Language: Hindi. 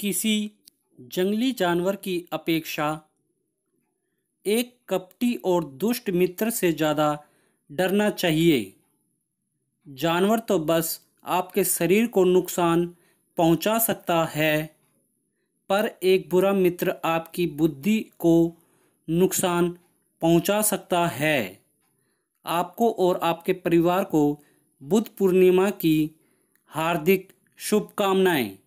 किसी जंगली जानवर की अपेक्षा एक कपटी और दुष्ट मित्र से ज़्यादा डरना चाहिए जानवर तो बस आपके शरीर को नुकसान पहुंचा सकता है पर एक बुरा मित्र आपकी बुद्धि को नुकसान पहुंचा सकता है आपको और आपके परिवार को बुद्ध पूर्णिमा की हार्दिक शुभकामनाएं